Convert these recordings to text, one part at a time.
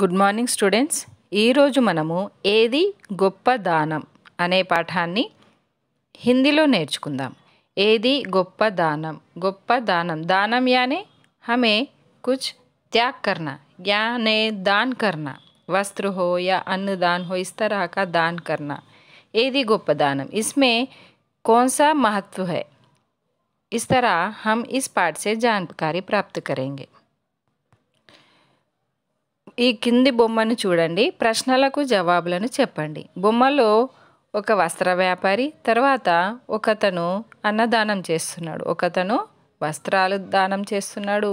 Good morning students ఈరోజు మనము ఏది గొప్ప దానం అనే పాఠాన్ని హిందీలో నేర్చుకుందాం ఏది గొప్ప దానం గొప్ప దానం దానం యానే హమే त्याग करना यानी दान करना वस्त्र हो या अन्न दान हो इस तरह का दान करना एदि गोपदान इसमें कौन सा महत्व है इस तरह हम इस पाठ से जानकारी प्राप्त करेंगे ఈ కింది బొమ్మను చూడండి ప్రశ్నలకు జవాబులను చెప్పండి బొమ్మలో ఒక వస్త్ర వ్యాపారి తర్వాత ఒకతను అన్నదానం చేస్తున్నాడు ఒకతను వస్త్రాలు దానం చేస్తున్నాడు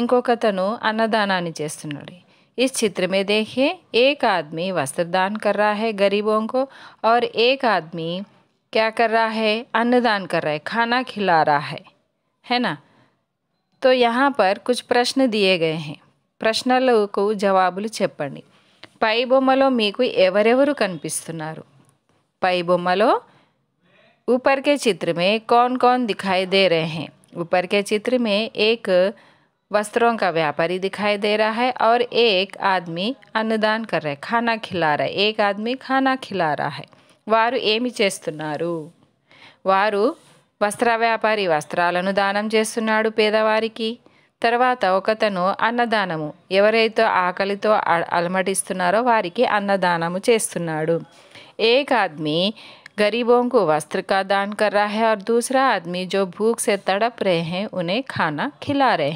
ఇంకొకతను అన్నదానాన్ని చేస్తున్నాడు ఈ చిత్రమే దేహే ఏక एक వస్త్రదాన్ కర్రా హే గరీబోంకో ఆర్ ఏక गरीबों క్యా और एक आदमी क्या कर रहा है अन्नदान कर रहा है खाना खिला रहा है है ना तो यहाँ पर कुछ प्रश्न दिए गए हैं ప్రశ్నలకు జవాబులు చెప్పండి పై బొమ్మలో మీకు ఎవరెవరు కనిపిస్తున్నారు పై బొమ్మలో ఊపర్కే చిత్రమే కౌన్ కౌన్ దిఖాయి దే రహే ఊపర్కే చిత్రమే ఏక్ వస్త్రం కా వ్యాపారి దిఖాయి దే రహా ఔర్ ఏక్ ఆద్మీ అన్నదాన్ కర్రే ఖానా ఖిలారా ఏక్ ఆద్మీ ఖానా ఖిలారా హై వారు ఏమి చేస్తున్నారు వారు వస్త్ర వ్యాపారి వస్త్రాలను దానం చేస్తున్నాడు పేదవారికి तरवता अवगतनु अन्नदानम एवरेतो आकलितो अलमडीस्तनारो वारिकी अन्नदानम చేస్తున్నాడు એક આદમી ગરીબો કો વસ્ત્રકાદાન કર રહા હે ઓર દૂસરા આદમી જો ભૂખ સે તડપ રહે હે ઉને ખાના ખિલા રહે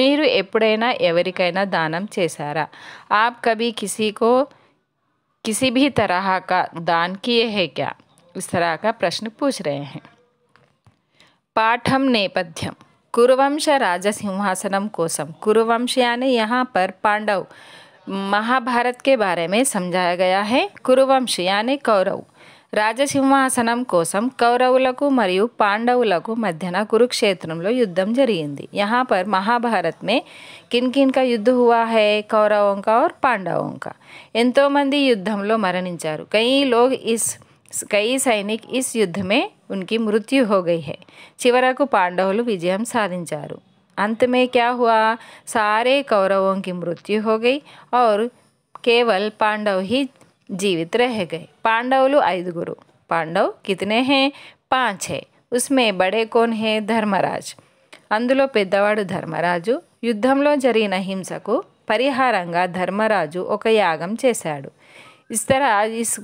મેર એપડેના એવરિકાયના દાનમ చేసરા આપ કભી કિસીકો કિસી ભી તરાહ કા દાન કિય હે ક્યા ઇસ તરાહ કા પ્રશ્ન પૂછ રહે હે પાઠમ્ને પદ્યમ્ कुरुवंश राजसिंहासनम कोसम कुरुवंश यानी यहाँ पर पांडव महाभारत के बारे में समझाया गया है कुरुवंश यानी कौरव రాజసింహాసనం కోసం కౌరవులకు మరియు పాండవులకు మధ్యన కురుక్షేత్రంలో యుద్ధం జరిగింది యహా పర్ మహాభారత్ మే కిన్ కిన్ కా యుద్ధ హువా హై కౌరవం కా పాండవం కా ఎంతోమంది యుద్ధంలో మరణించారు కయి లోగ్ ఇస్ कई सैनिक इस युद्ध में उनकी मृत्यु हो गई है चिवरक पांडव विजय साधार अंत में क्या हुआ सारे कौरवों की मृत्यु हो गई और केवल पांडव ही जीवित रह गए पांडव ऐदूर पांडव कितने हैं पांच है उसमें बड़े कौन है धर्मराज अंदर पेदवाड़ धर्मराजु युद्ध में जगह को परहार धर्मराजु यागम चसाड़ इस तरह इस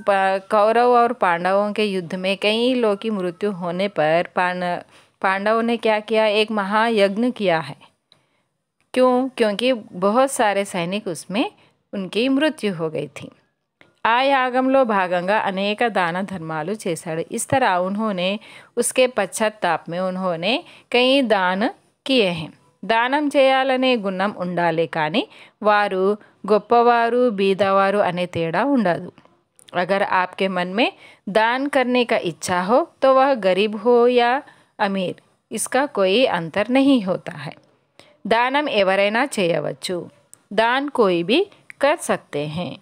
कौरव और पांडवों के युद्ध में कई लोग की मृत्यु होने पर पांडवों ने क्या किया एक महायज्ञ किया है क्यों क्योंकि बहुत सारे सैनिक उसमें उनकी मृत्यु हो गई थी ఆ लो भागंगा अनेक दान धर्मालु చేశాడు इस तरह उन्होंने उसके पश्चाताप में उन्होंने कई दान किए हैं दानम चेयालने गुणम उंडाले कानी वारू गोपवार बीदवार अने तेड़ उड़ा अगर आपके मन में दान करने का इच्छा हो तो वह गरीब हो या अमीर इसका कोई अंतर नहीं होता है दानम एवरना चेयवचु दान कोई भी कर सकते हैं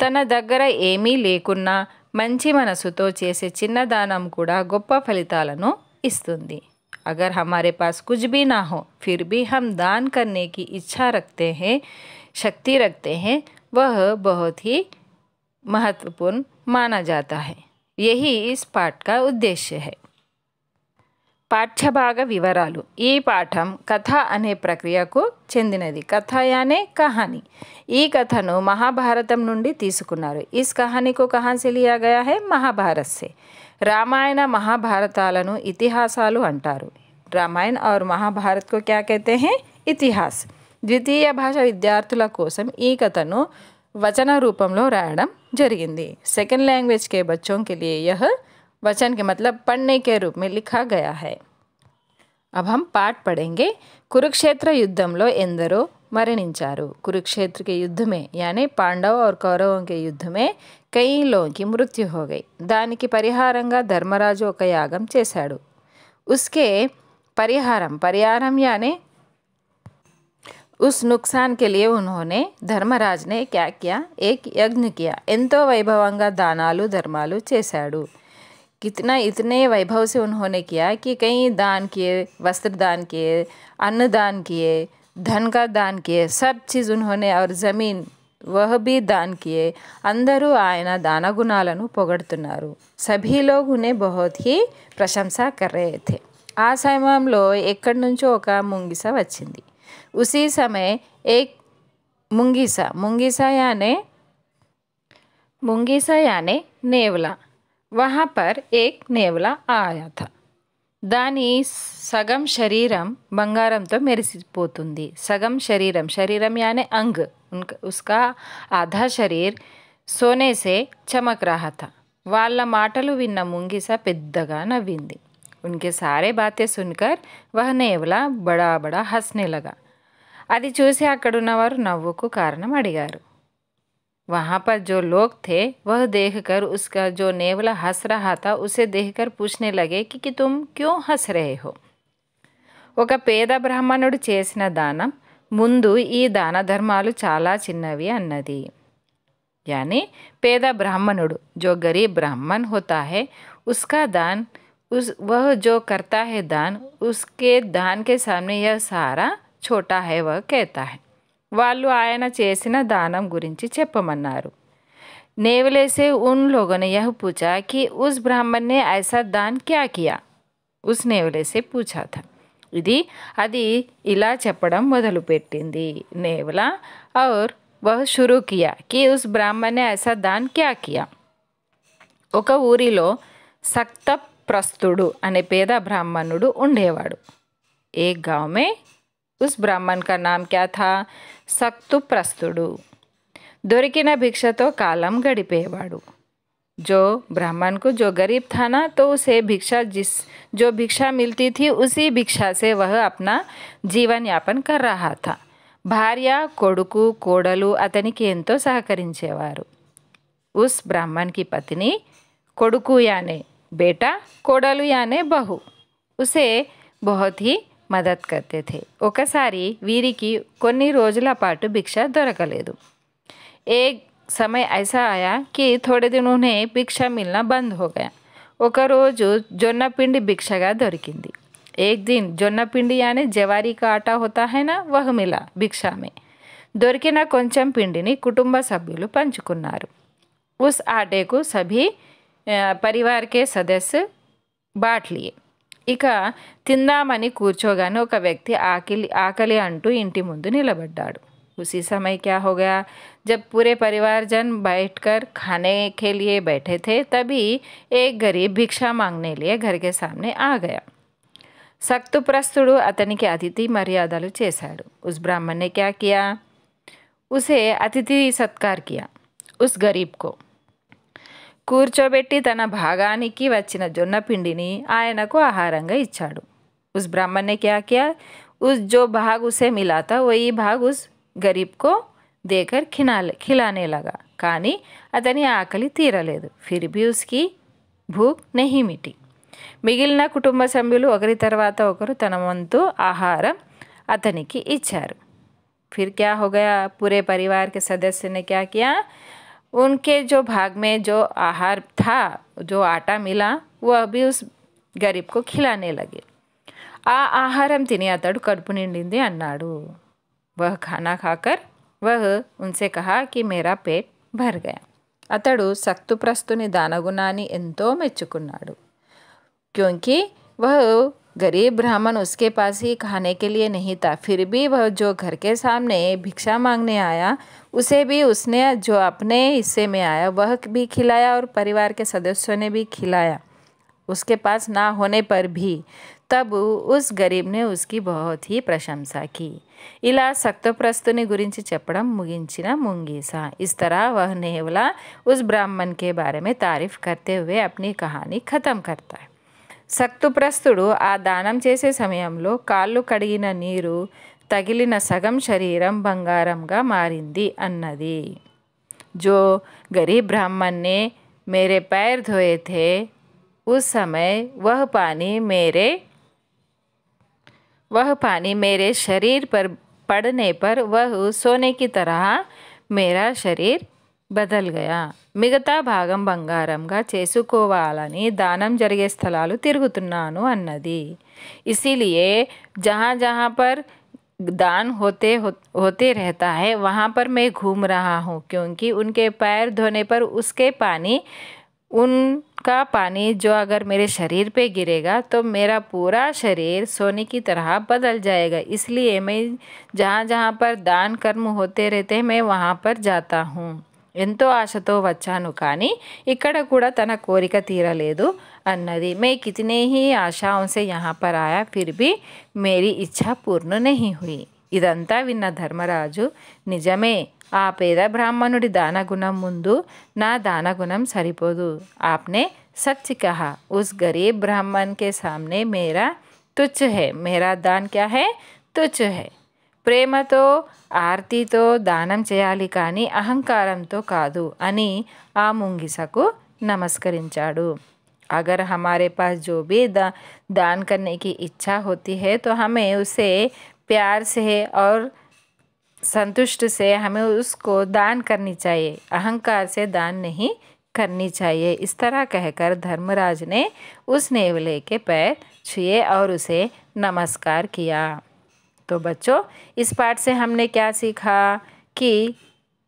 तन दर एमी लेकिन मंच मनस तो चेसे चानू गोप फल इतनी अगर हमारे पास कुछ भी ना हो फिर भी हम दान करने की इच्छा रखते हैं शक्ति रखते हैं वह बहुत ही महत्वपूर्ण माना जाता है यही इस पाठ का उद्देश्य है पाठ्यभाग विवरा पाठम कथ अने प्रक्रिया को चंदन कथ याने कहानी कथन महाभारत नीतीक इस कहानी को कहाँ से लिया गया है महाभारत से रामायण महाभारत इतिहास अटार रामायण और महाभारत को क्या कहते हैं इतिहास ద్వితీయ భాష విద్యార్థుల కోసం ఈ కథను వచన రూపంలో రాయడం జరిగింది సెకండ్ లాంగ్వేజ్ కే బచ్చో के लिए వచన్ वचन మతలబ్ मतलब కే के మే లిఖా గయా హై है अब हम కురుక్షేత్ర యుద్ధంలో ఎందరో మరణించారు కురుక్షేత్ర के युद्ध పాండవ और కౌరవం के युद्ध में कई దానికి పరిహారంగా ధర్మరాజు ఒక యాగం చేశాడు ఉస్కే పరిహారం పరిహారం యానే उस नुकसान के लिए ఉన్హోనే ధర్మరాజ్ నే క్యా ఏక్ యజ్ఞ కియా ఎంతో వైభవంగా దానాలు ధర్మాలు చేశాడు कितना ఇతనే वैभव से उन्होंने కి कि कई दान किए वस्त्र दान किए अन्न दान किए धन का दान దాన్ కియే అందరూ ఆయన దాన గుణాలను పొగడుతున్నారు సభీలో ఉనే బహుత్ హీ ప్రశంస కర్రే ఆ సమయంలో ఎక్కడి నుంచో ఒక ముంగిస వచ్చింది उसी समय एक मुंगीसा मुंगीसा यानि मुंगीसा यानि नेवला वहाँ पर एक नेवला आया था దాని సగం శరీరం బంగారంతో మెరిసిపోతుంది సగం శరీరం శరీరం యానే అంగ్ ఉస్కా ఆధా శరీర్ సోనేసే చమక్ రాహత వాళ్ళ మాటలు విన్న ముంగిస పెద్దగా నవ్వింది ఉన్కే సారే బాతే సున్కర్ వహ నేవలా బడా బడా హస్నే లగా అది చూసి అక్కడున్నవారు को कारण अड़गर वहाँ पर जो लोग थे वह देखकर उसका जो नेवला हंस रहा था उसे देखकर पूछने लगे कि, कि तुम क्यों हंस रहे हो ఒక पेद ब्राह्मणुड़ दान దానం ముందు ఈ దాన ధర్మాలు यानी पेद ब्राह्मणुड़ जो गरीब ब्राह्मण होता है उसका दान उस वह जो करता है दान उसके दान के सामने यह सारा చోటా హైవ కేతా హై వాళ్ళు ఆయన చేసిన దానం గురించి చెప్పమన్నారు నేవలేసే ఉన్ లోగన యహ పూచా కి ఉస్ कि ఐసా దాన్ క్యా కియా ఉస్ నేవలేసే किया ఇది అది ఇలా చెప్పడం మొదలుపెట్టింది నేవల ఔర్ వహ్ షురూ కియా కి ఉస్ బ్రాహ్మణ్నే ఐసా దాన్ క్యా కియా ఒక ఊరిలో సక్త ప్రస్తుడు అనే పేద బ్రాహ్మణుడు ఉండేవాడు ఏ గావమే उस ब्राह्मण का नाम क्या था सक्तु प्रस्तुडु दोरकिन भिक्ष तो कालम गड़िपेवाड़ जो ब्राह्मण को जो गरीब था ना तो उसे भिक्षा जिस जो भिक्षा मिलती थी उसी भिक्षा से वह अपना जीवन यापन कर रहा था भार्य कोड़ कोड़लू अतनी के एंत तो उस ब्राह्मण की पत्नी कोड़कू याने बेटा कोड़लू याने बहु उसे बहुत ही మదత్ కర్తేతే ఒకసారి వీరికి కొన్ని రోజుల పాటు భిక్ష దొరకలేదు ఏ समय ऐसा आया कि थोड़े दिन उन्हें भिक्षा मिलना బంద్ हो गया ఒకరోజు జొన్నపిండి భిక్షగా దొరికింది एक दिन जोन्ना पिंडी यानी जवारी का आटा होता है ना वह मिला भिक्षा में దొరికిన కొంచెం పిండిని కుటుంబ సభ్యులు పంచుకున్నారు ఉస్ ఆటేకు సభీ పరివార్ కే సదస్సు బాట్ లియే इक तिंदाचोगा व्यक्ति आकली आकली अंटू इंट मुबड़ा उसी समय क्या हो गया जब पूरे परिवारजन बैठकर खाने के लिए बैठे थे तभी एक गरीब भिक्षा मांगने लिए घर के सामने आ गया सक्त प्रस्थुड़ अतन की अतिथि मर्यादा चशा उस ब्राह्मण ने क्या किया उसे अतिथि सत्कार किया उस गरीब को కుర్చబెట్టి తన భాగానికి వచిన జొన్నపిండిని ఆయనకు ఆహారంగా ఇచ్చాడు. उस ब्राह्मण ने क्या किया उस जो भाग उसे मिला था वही भाग उस गरीब को देकर खिलाने लगा. కాని అతని ఆకలి తీరలేదు. ఫిర్ బ్యూస్ కి భోక్ నహీ మిటి. మిగిలిన కుటుంబ సభ్యులు ogrతర్వాత ogr తనమంత ఆహారం అతనికి ఇచ్చారు. ఫిర్ క్యా హో గయా? पूरे परिवार के सदस्य ने क्या किया? उनके जो भाग में जो आहार था जो आटा मिला वह अभी उस गरीब को खिलाने लगे आ आहारम तिने अतड़ कड़प निंदे अन्नाडु वह खाना खाकर वह उनसे कहा कि मेरा पेट भर गया अतड़ सत्तु प्रस्तुनी दानगुना एंत मेचुकना क्योंकि वह गरीब ब्राह्मण उसके पास ही खाने के लिए नहीं था फिर भी वह जो घर के सामने भिक्षा मांगने आया उसे भी उसने जो अपने हिस्से में आया वह भी खिलाया और परिवार के सदस्यों ने भी खिलाया उसके पास ना होने पर भी तब उस गरीब ने उसकी बहुत ही प्रशंसा की ఇలా సక్తప్రస్తుని गुरी చెప్పడం ముగించిన मुंगीसा इस तरह वह नेवला उस ब्राह्मण के बारे में तारीफ करते हुए अपनी कहानी ख़त्म करता है సక్తుప్రస్తుడు ఆ దానం చేసే సమయంలో కాళ్ళు కడిగిన నీరు తగిలిన సగం శరీరం బంగారంగా మారింది అన్నది జో గరీబ్ బ్రాహ్మణ్నే మేరే పైర్ ధోయేథే ఉ సమయ వహ పాని మేరే వహ పాని మేరే శరీర్ పర్ పడనే పర్ వహ సోనే కి తరహా మేరా శరీర్ बदल गया मिगता भाग बंगार दानम जरगे स्थला तिगत తిరుగుతున్నాను जहाँ जहाँ पर दान होते हो, होते रहता है वहाँ पर मैं घूम रहा हूँ क्योंकि उनके पैर धोने पर उसके पानी उनका पानी जो अगर मेरे शरीर पे गिरेगा तो मेरा पूरा शरीर सोने की तरह बदल जाएगा इसलिए मैं जहाँ जहाँ पर दान कर्म होते रहते हैं मैं वहाँ पर जाता हूँ ಎಂತೋ ಆಶೆ ತೋಚ್ಚಾನುkani ಇಕಡ ಕೂಡ ತನ್ನ ಕೋరిక తీರలేదు ಅನ್ನದಿ ಮೇ ಕಿತನೇಹಿ ಆಶಾಂಸೆ ಯಹಂ ಪರ ಆಯಾ ಫಿರ್ಬಿ ಮೇರಿ ಇಚ್ಛಾ ಪೂರ್ಣನ ನಹಿ ಹುಯಿ ಇದಂತಾ ವಿನ ಧರ್ಮರಾಜು ನಿಜಮೇ ಆಪೇರ ಬ್ರಾಹ್ಮಣುಡಿ ದಾನಗುಣಂ ಮುಂದು ನ ದಾನಗುಣಂ ಸರಿಪೋದು ಆಪ್ನೆ ಸಚ್ಚ ಕಹಾ ಉಸ್ ಗರೇಬ್ರಾಹ್ಮಣ್ ಕೆ ಸಾಮ್ನೆ ಮೇರಾ ತುಚ್ ಹೈ ಮೇರಾ ದಾನ ಕ್ಯಾ ಹೈ ತುಚ್ ಹೈ प्रेम तो ప్రేమతో ఆర్తితో దానం చేయాలి కానీ అహంకారంతో కాదు అని मुंगिस को नमस्क अगर हमारे पास जो भी दा, दान करने की इच्छा होती है तो हमें उसे प्यार से और संतुष्ट से हमें उसको दान करनी चाहिए अहंकार से दान नहीं करनी चाहिए इस तरह कहकर धर्मराज ने उस नेवले के पैर छुए और उसे नमस्कार किया तो बच्चों इस पार्ट से हमने क्या सीखा कि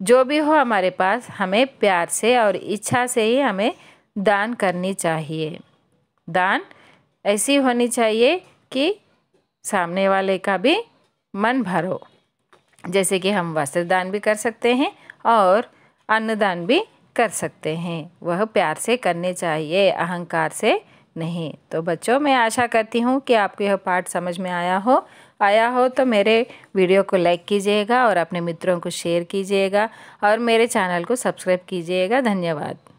जो भी हो हमारे पास हमें प्यार से और इच्छा से ही हमें दान करनी चाहिए दान ऐसी होनी चाहिए कि सामने वाले का भी मन भरो जैसे कि हम वस्त्र दान भी कर सकते हैं और अन्नदान भी कर सकते हैं वह प्यार से करने चाहिए अहंकार से नहीं तो बच्चों मैं आशा करती हूँ कि आपको यह पाठ समझ में आया हो आया हो तो मेरे वीडियो को लाइक कीजिएगा और अपने मित्रों को शेयर कीजिएगा और मेरे चैनल को सब्सक्राइब कीजिएगा धन्यवाद